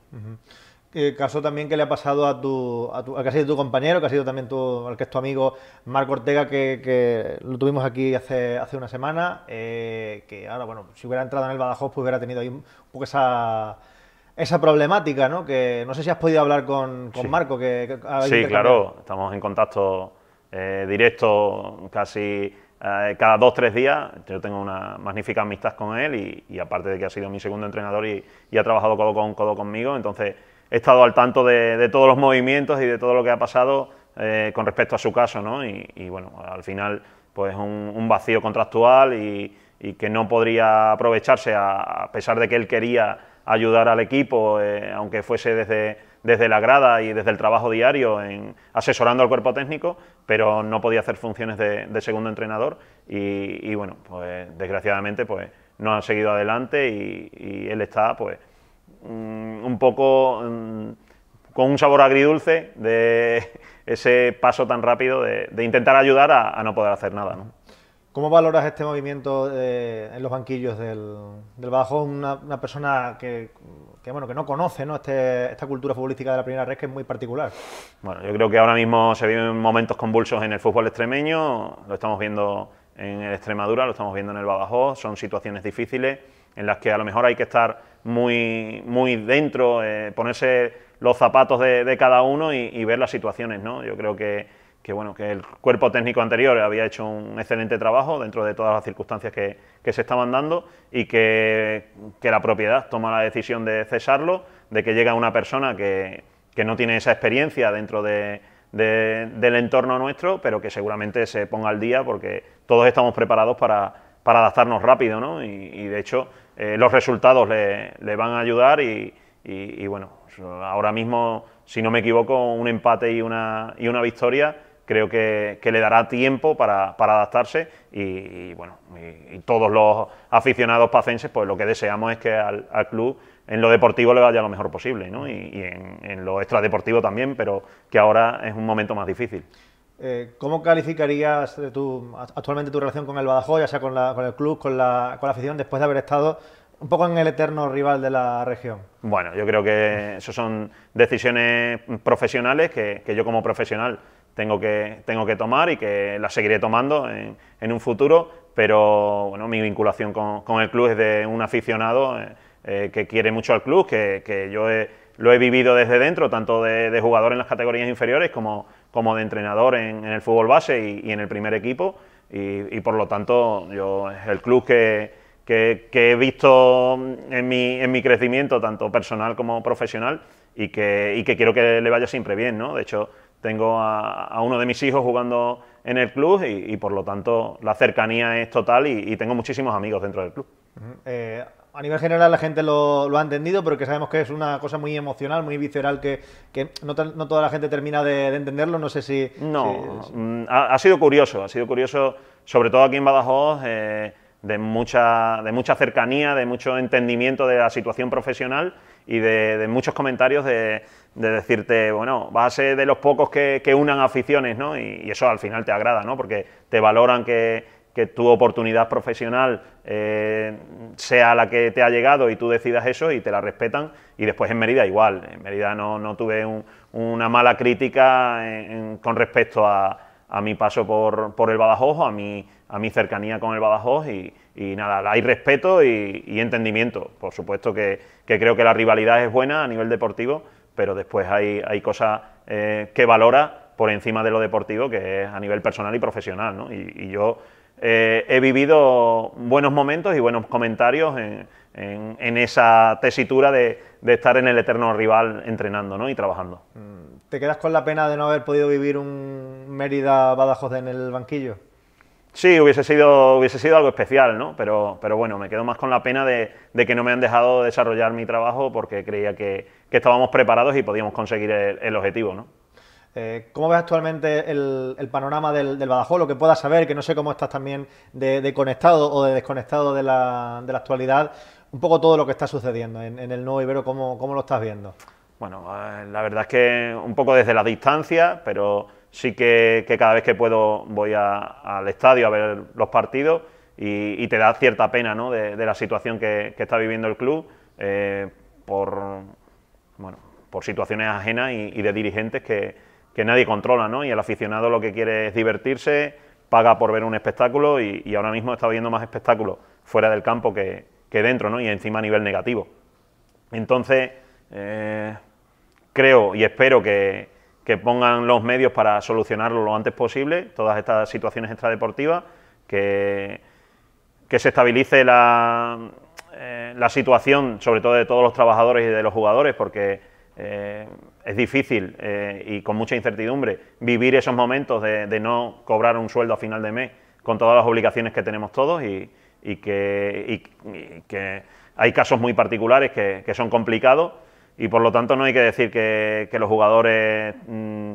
el eh, caso también que le ha pasado a tu, al que ha sido tu compañero, que ha sido también tu, al que es tu amigo Marco Ortega, que, lo tuvimos aquí hace, hace una semana, eh, que ahora, bueno, si hubiera entrado en el Badajoz, pues hubiera tenido ahí un poco esa esa problemática, ¿no? Que no sé si has podido hablar con, Marco. Que, sí, claro, estamos en contacto eh, directo casi eh, cada dos, tres días. Yo tengo una magnífica amistad con él y, aparte de que ha sido mi segundo entrenador y, ha trabajado codo con codo conmigo, entonces he estado al tanto de, todos los movimientos y de todo lo que ha pasado eh, con respecto a su caso, ¿no? Y, bueno, al final pues un, vacío contractual y, que no podría aprovecharse a pesar de que él quería ayudar al equipo, eh, aunque fuese desde, desde la grada y desde el trabajo diario, asesorando al cuerpo técnico, pero no podía hacer funciones de, segundo entrenador y, bueno, pues desgraciadamente pues no han seguido adelante y, él está pues mm, un poco mm, con un sabor agridulce de ese paso tan rápido de, intentar ayudar a, a no poder hacer nada. ¿no? ¿Cómo valoras este movimiento eh, en los banquillos del, del Badajoz? Una, persona que, bueno, que no conoce ¿no? Este, esta cultura futbolística de la primera red que es muy particular. Bueno, yo creo que ahora mismo se viven momentos convulsos en el fútbol extremeño, lo estamos viendo en Extremadura, lo estamos viendo en el Badajoz, son situaciones difíciles en las que a lo mejor hay que estar muy, muy dentro, eh, ponerse los zapatos de, cada uno y, y ver las situaciones. ¿no? Yo creo que que bueno, que el cuerpo técnico anterior había hecho un excelente trabajo dentro de todas las circunstancias que, se estaban dando y que, la propiedad toma la decisión de cesarlo, de que llega una persona que, que no tiene esa experiencia dentro de, del entorno nuestro, pero que seguramente se ponga al día porque todos estamos preparados para, para adaptarnos rápido, ¿no? Y, de hecho eh, los resultados le, van a ayudar y, y, y bueno, ahora mismo, si no me equivoco, un empate y una, y una victoria creo que, le dará tiempo para, para adaptarse y, bueno, y, todos los aficionados pacenses, pues lo que deseamos es que al, club en lo deportivo le vaya lo mejor posible, ¿no? Y, en, lo extradeportivo también, pero que ahora es un momento más difícil. Eh, ¿Cómo calificarías actualmente tu relación con el Badajoz, ya sea con, la, con el club, con la, con la afición, después de haber estado un poco en el eterno rival de la región. Bueno, yo creo que eso son decisiones profesionales que, que yo como profesional tengo que, tengo que tomar y que la seguiré tomando en, en un futuro, pero bueno, mi vinculación con, con el club es de un aficionado eh, eh, que quiere mucho al club, que, que yo lo he vivido desde dentro, tanto de, de jugador en las categorías inferiores como, como de entrenador en, el fútbol base y, y, en el primer equipo, y, y por lo tanto yo es el club que, que, que, he visto en mi, en mi, crecimiento, tanto personal como profesional, y que, y que quiero que le vaya siempre bien. ¿no? De hecho, tengo a, uno de mis hijos jugando en el club y, por lo tanto la cercanía es total y, tengo muchísimos amigos dentro del club. Eh, a nivel general la gente lo, ha entendido, pero que sabemos que es una cosa muy emocional, muy visceral, que, no, toda la gente termina de, entenderlo, no sé si... No, mm, Ha, sido curioso, ha sido curioso, sobre todo aquí en Badajoz, eh, de, mucha, de mucha cercanía, de mucho entendimiento de la situación profesional y de muchos comentarios de de decirte, bueno, vas a ser de los pocos que, unan aficiones, ¿no? Y, eso al final te agrada, ¿no? Porque te valoran que, tu oportunidad profesional eh, sea la que te ha llegado y tú decidas eso y te la respetan. Y después en Mérida igual, en Mérida no, no tuve una mala crítica con respecto a, a mi paso por, por, el Badajoz, a mi, a mi cercanía con el Badajoz y, nada, hay respeto y, entendimiento. Por supuesto que creo que la rivalidad es buena a nivel deportivo pero después hay, hay cosas eh, que valora por encima de lo deportivo, que es a nivel personal y profesional. ¿no? Y, yo eh, he vivido buenos momentos y buenos comentarios en, en, en esa tesitura de, de, estar en el eterno rival entrenando ¿no? y trabajando. Mm, ¿Te quedas con la pena de no haber podido vivir un Mérida-Badajoz en el banquillo? Sí, hubiese sido, hubiese sido algo especial, ¿no? Pero, pero bueno, me quedo más con la pena de, de que no me han dejado desarrollar mi trabajo porque creía que, que estábamos preparados y podíamos conseguir el, objetivo, ¿no? Eh, ¿Cómo ves actualmente el, panorama del, del, Badajoz? Lo que puedas saber, que no sé cómo estás también de, conectado o de desconectado de la, actualidad, un poco todo lo que está sucediendo en, el Nuevo Ibero, ¿cómo, lo estás viendo? Bueno, eh, la verdad es que un poco desde la distancia, pero sí que, cada vez que puedo voy al estadio a ver los partidos y, te da cierta pena ¿no? de, la situación que, está viviendo el club eh, por bueno, por situaciones ajenas y, de dirigentes que, nadie controla, ¿no? Y el aficionado lo que quiere es divertirse, paga por ver un espectáculo y, ahora mismo está viendo más espectáculos fuera del campo que, dentro, ¿no? Y encima a nivel negativo. Entonces, eh, creo y espero que, que, pongan los medios para solucionarlo lo antes posible, todas estas situaciones extradeportivas, que, que se estabilice la, eh, la situación, sobre todo de todos los trabajadores y de los jugadores, porque eh, es difícil eh, y con mucha incertidumbre vivir esos momentos de, no cobrar un sueldo a final de mes con todas las obligaciones que tenemos todos y, que, hay casos muy particulares que, son complicados y por lo tanto no hay que decir que, los jugadores... Mm,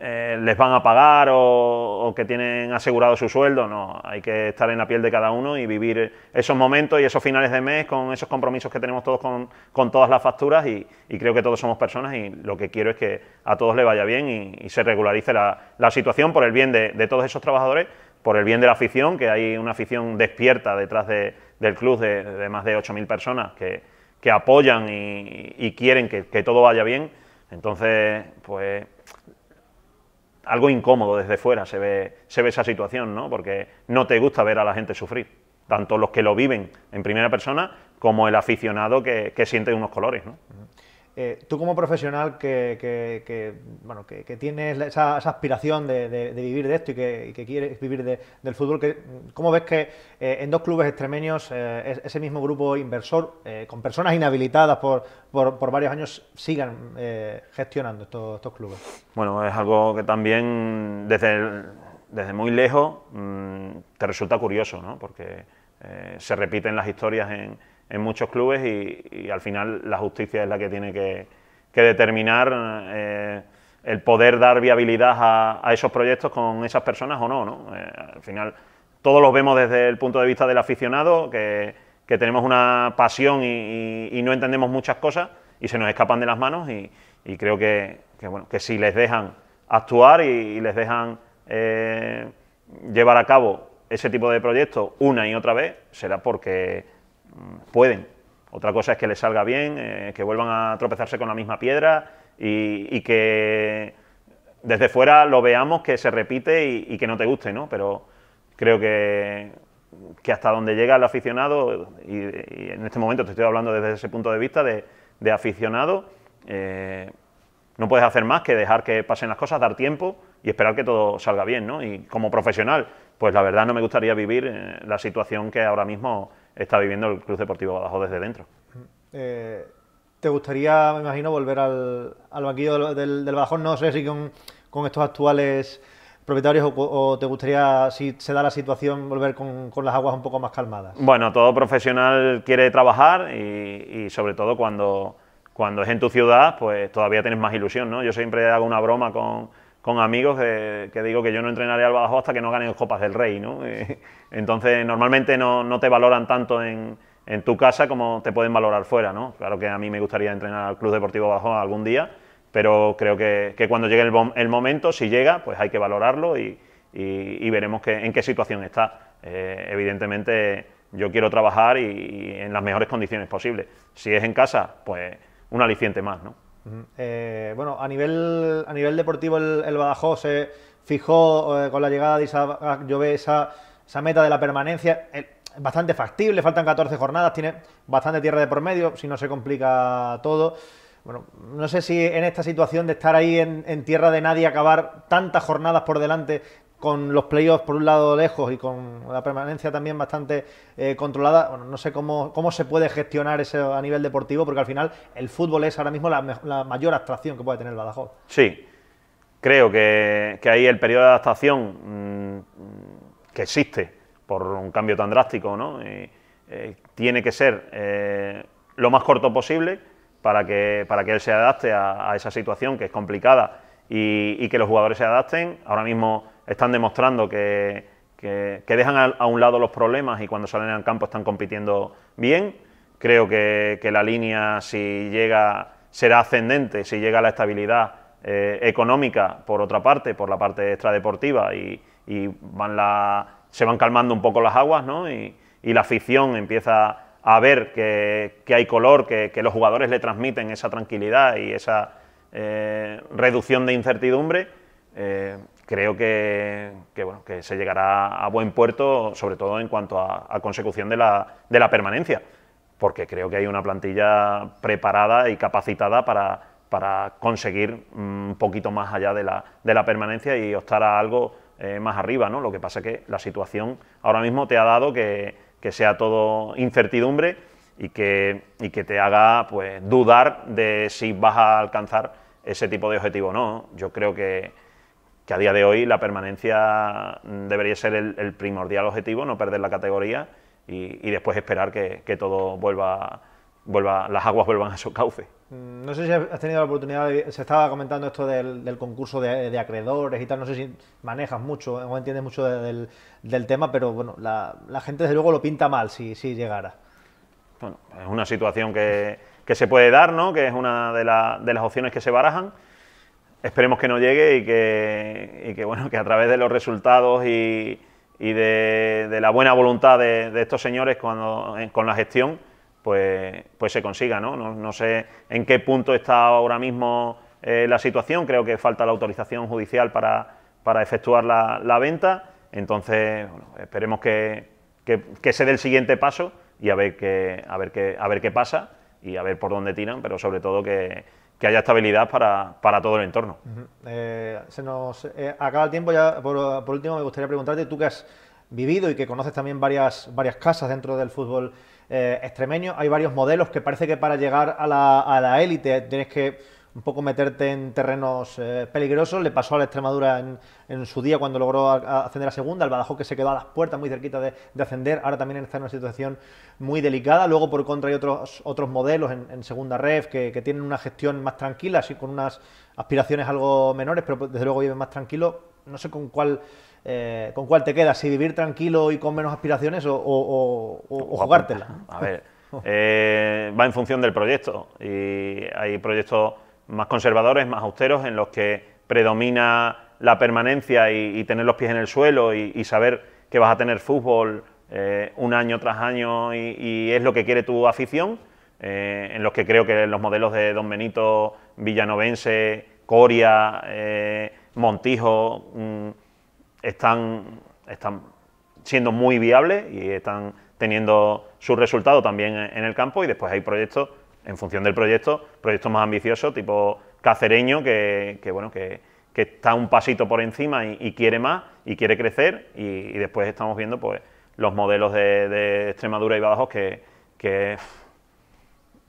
eh, les van a pagar o, que tienen asegurado su sueldo, no, hay que estar en la piel de cada uno y vivir esos momentos y esos finales de mes con esos compromisos que tenemos todos con, todas las facturas y, creo que todos somos personas y lo que quiero es que a todos les vaya bien y, se regularice la, situación por el bien de, todos esos trabajadores, por el bien de la afición, que hay una afición despierta detrás del club de, más de 8.000 personas que, apoyan y, quieren que, que todo vaya bien. Entonces, pues algo incómodo desde fuera se ve, se ve esa situación, ¿no? Porque no te gusta ver a la gente sufrir, tanto los que lo viven en primera persona como el aficionado que, que siente unos colores, ¿no? Eh, tú como profesional que, tienes esa, aspiración de, vivir de esto y que, quieres vivir del fútbol, ¿cómo ves que eh, en dos clubes extremeños eh, ese mismo grupo inversor, con personas inhabilitadas por, varios años, sigan gestionando estos, clubes? Bueno, es algo que también desde, desde muy lejos mm, te resulta curioso, ¿no? porque se repiten las historias en en muchos clubes y, al final la justicia es la que tiene que, determinar eh, el poder dar viabilidad a, esos proyectos con esas personas o no. ¿no? Eh, al final todos los vemos desde el punto de vista del aficionado, que, tenemos una pasión y, no entendemos muchas cosas y se nos escapan de las manos y, creo que, bueno, que si les dejan actuar y, les dejan eh, llevar a cabo ese tipo de proyectos una y otra vez, será porque pueden. Otra cosa es que les salga bien, eh, que vuelvan a tropezarse con la misma piedra y, que desde fuera lo veamos, que se repite y, que no te guste, ¿no? Pero creo que, hasta donde llega el aficionado, y, en este momento te estoy hablando desde ese punto de vista de, aficionado, eh, no puedes hacer más que dejar que pasen las cosas, dar tiempo y esperar que todo salga bien, ¿no? Y como profesional, pues la verdad no me gustaría vivir eh, la situación que ahora mismo está viviendo el Club Deportivo Badajoz desde dentro. Eh, ¿Te gustaría, me imagino, volver al, al banquillo del, del, No sé si con, estos actuales propietarios o, te gustaría, si se da la situación, volver con, las aguas un poco más calmadas? Bueno, todo profesional quiere trabajar y, y, sobre todo cuando, cuando es en tu ciudad, pues todavía tienes más ilusión, ¿no? Yo siempre hago una broma con con amigos que digo que yo no entrenaré al Badajoz hasta que no gane Copas del Rey, ¿no? Eh, entonces, normalmente no, te valoran tanto en, tu casa como te pueden valorar fuera, ¿no? Claro que a mí me gustaría entrenar al Club Deportivo Badajoz algún día, pero creo que, cuando llegue el, momento, si llega, pues hay que valorarlo y, veremos en qué situación está. Eh, evidentemente, yo quiero trabajar y, y en las mejores condiciones posibles. Si es en casa, pues un aliciente más, ¿no? Eh, bueno, a nivel, a nivel deportivo el, Badajoz se fijó eh, con la llegada de Isaac Llobé esa, meta de la permanencia. Es eh, bastante factible, faltan 14 jornadas, tiene bastante tierra de por medio, si no se complica todo. Bueno, no sé si en esta situación de estar ahí en, en tierra de nadie, acabar tantas jornadas por delante con los playoffs por un lado lejos y con la permanencia también bastante eh, controlada, no sé cómo, cómo se puede gestionar eso a nivel deportivo, porque al final el fútbol es ahora mismo la, mayor abstracción que puede tener el Badajoz. Sí, creo que, que ahí el periodo de adaptación mm, que existe por un cambio tan drástico, ¿no? Eh, tiene que ser eh, lo más corto posible para que, para que él se adapte a, esa situación que es complicada y, y que los jugadores se adapten. Ahora mismo están demostrando que, que, dejan a, un lado los problemas y cuando salen al campo están compitiendo bien. Creo que, que la línea, si llega, será ascendente, si llega a la estabilidad eh, económica, por otra parte, por la parte extradeportiva, y, y van la, se van calmando un poco las aguas, ¿no? Y, y la afición empieza a ver que, que hay color, que, que, los jugadores le transmiten esa tranquilidad y esa eh, reducción de incertidumbre, eh, creo que, bueno, que se llegará a buen puerto, sobre todo en cuanto a, consecución de la, permanencia, porque creo que hay una plantilla preparada y capacitada para, para conseguir mm, un poquito más allá de la, permanencia y optar a algo eh, más arriba. ¿no? Lo que pasa es que la situación ahora mismo te ha dado que, sea todo incertidumbre y que, que te haga pues, dudar de si vas a alcanzar ese tipo de objetivo o no. Yo creo que que a día de hoy la permanencia debería ser el, primordial objetivo, no perder la categoría y, después esperar que, todo vuelva, vuelva, las aguas vuelvan a su cauce. Mm, no sé si has tenido la oportunidad, se estaba comentando esto del, concurso de, acreedores y tal, no sé si manejas mucho o entiendes mucho del, tema, pero bueno, la, gente desde luego lo pinta mal si, llegara. Bueno, es una situación que, se puede dar, ¿no? que es una de las opciones que se barajan. Esperemos que no llegue y que, bueno, que a través de los resultados y, de, la buena voluntad de, estos señores cuando, con la gestión, pues, pues se consiga. ¿no? sé en qué punto está ahora mismo eh, la situación, creo que falta la autorización judicial para, para efectuar la, venta, entonces esperemos que, se dé el siguiente paso y a ver, qué, a, ver qué, a ver qué pasa y a ver por dónde tiran, pero sobre todo que que haya estabilidad para, todo el entorno. Eh, se nos eh, acaba el tiempo, ya por, último me gustaría preguntarte, tú que has vivido y que conoces también varias, varias casas dentro del fútbol eh, extremeño, hay varios modelos que parece que para llegar a la élite tienes que un poco meterte en terrenos eh, peligrosos. Le pasó a la Extremadura en, su día cuando logró ascender a segunda, el Badajoz que se quedó a las puertas muy cerquita de, ascender, ahora también está en una situación muy delicada. Luego por contra hay otros, otros modelos en, segunda red que, tienen una gestión más tranquila, así con unas aspiraciones algo menores, pero pues, desde luego viven más tranquilo No sé con cuál... Eh, ¿Con cuál te quedas? ¿Si vivir tranquilo y con menos aspiraciones o, o, jugártela? A ver, eh, va en función del proyecto y hay proyectos más conservadores, más austeros, en los que predomina la permanencia y, tener los pies en el suelo y, saber que vas a tener fútbol eh, un año tras año y, es lo que quiere tu afición, eh, en los que creo que los modelos de Don Benito, Villanovense, Coria, eh, Montijo, mm, están, están siendo muy viables y están teniendo su resultado también en el campo y después hay proyectos en función del proyecto, proyectos más ambiciosos, tipo cacereño, que, bueno, que, está un pasito por encima y, quiere más y quiere crecer. Y, después estamos viendo pues, los modelos de, Extremadura y Badajoz que,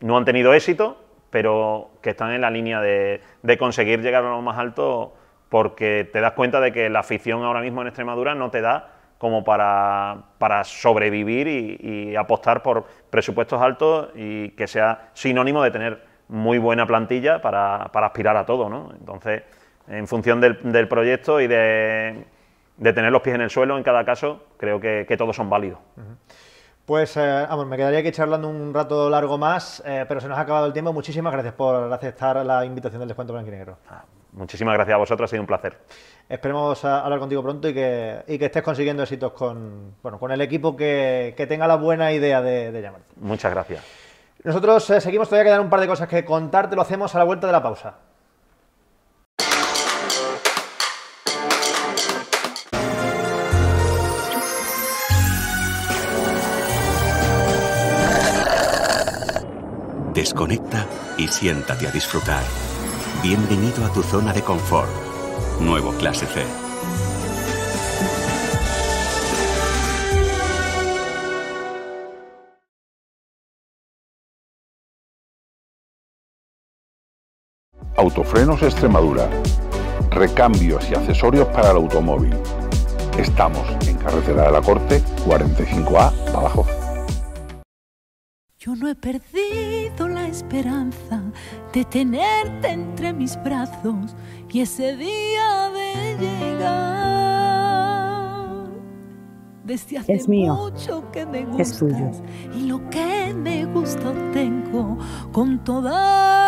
no han tenido éxito, pero que están en la línea de, de, conseguir llegar a lo más alto porque te das cuenta de que la afición ahora mismo en Extremadura no te da como para, sobrevivir y, apostar por presupuestos altos y que sea sinónimo de tener muy buena plantilla para, aspirar a todo. ¿no? Entonces, en función del, del proyecto y de, tener los pies en el suelo en cada caso, creo que, todos son válidos. Pues, eh, vamos, me quedaría aquí charlando un rato largo más, eh, pero se nos ha acabado el tiempo. Muchísimas gracias por aceptar la invitación del descuento blanquinegro. Ah muchísimas gracias a vosotros, ha sido un placer. Esperemos hablar contigo pronto y que, estés consiguiendo éxitos con, el equipo que, tenga la buena idea de, llamarte. Muchas gracias. Nosotros eh, seguimos, todavía quedan un par de cosas que contarte, lo hacemos a la vuelta de la pausa. Desconecta y siéntate a disfrutar. Bienvenido a tu zona de confort. Nuevo clase C. Autofrenos Extremadura. Recambios y accesorios para el automóvil. Estamos en Carretera de la Corte 45A, abajo. Yo no he perdido la esperanza de tenerte entre mis brazos y ese día de llegar. Desde hace es mío, mucho que me gusta Y lo que me gusta tengo con toda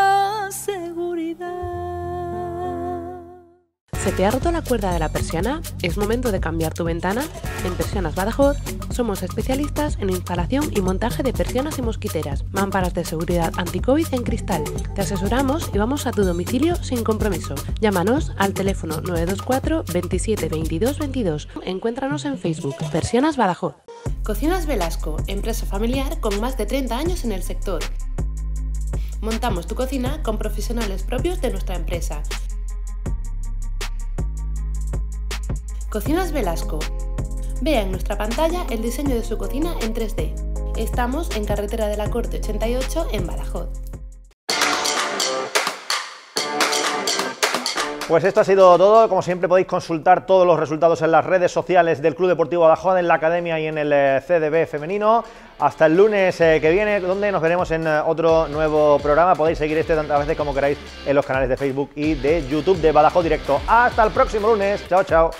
¿Se te ha roto la cuerda de la persiana? ¿Es momento de cambiar tu ventana? En Persianas Badajoz somos especialistas en instalación y montaje de persianas y mosquiteras, mámparas de seguridad anti en cristal. Te asesoramos y vamos a tu domicilio sin compromiso. Llámanos al teléfono 924 27 22 22. Encuéntranos en Facebook, Persianas Badajoz. Cocinas Velasco, empresa familiar con más de 30 años en el sector. Montamos tu cocina con profesionales propios de nuestra empresa Cocinas Velasco. Vea en nuestra pantalla el diseño de su cocina en 3D. Estamos en Carretera de la Corte 88 en Badajoz. Pues esto ha sido todo. Como siempre podéis consultar todos los resultados en las redes sociales del Club Deportivo Badajoz, en la Academia y en el eh, CDB femenino. Hasta el lunes eh, que viene, donde nos veremos en eh, otro nuevo programa. Podéis seguir este tantas veces como queráis en los canales de Facebook y de YouTube de Badajoz Directo. Hasta el próximo lunes. Chao, chao.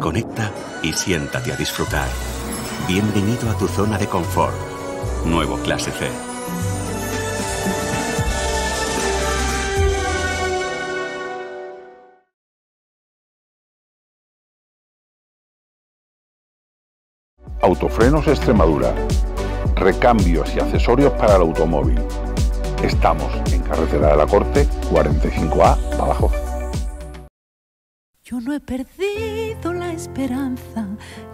Conecta y siéntate a disfrutar. Bienvenido a tu zona de confort. Nuevo Clase C. Autofrenos Extremadura. Recambios y accesorios para el automóvil. Estamos en Carretera de la Corte 45A, Badajoz. Yo no he perdido la esperanza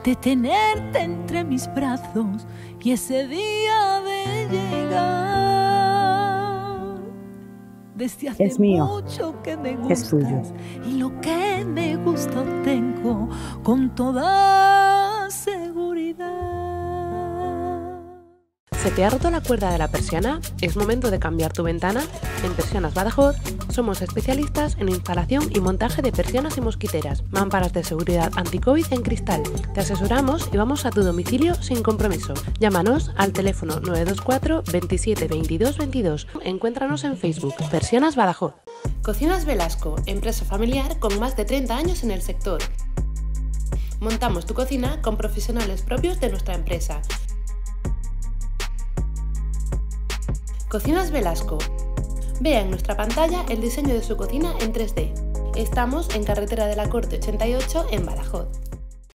de tenerte entre mis brazos y ese día de llegar. Desde es mío. mucho que me es tuyo. y lo que me gusta tengo con toda ¿Se te ha roto la cuerda de la persiana? ¿Es momento de cambiar tu ventana? En Persianas Badajoz somos especialistas en instalación y montaje de persianas y mosquiteras, mámparas de seguridad anticovid en cristal. Te asesoramos y vamos a tu domicilio sin compromiso. Llámanos al teléfono 924 27 22 22. Encuéntranos en Facebook, Persianas Badajoz. Cocinas Velasco, empresa familiar con más de 30 años en el sector. Montamos tu cocina con profesionales propios de nuestra empresa Cocinas Velasco. Vea en nuestra pantalla el diseño de su cocina en 3D. Estamos en Carretera de la Corte 88 en Badajoz.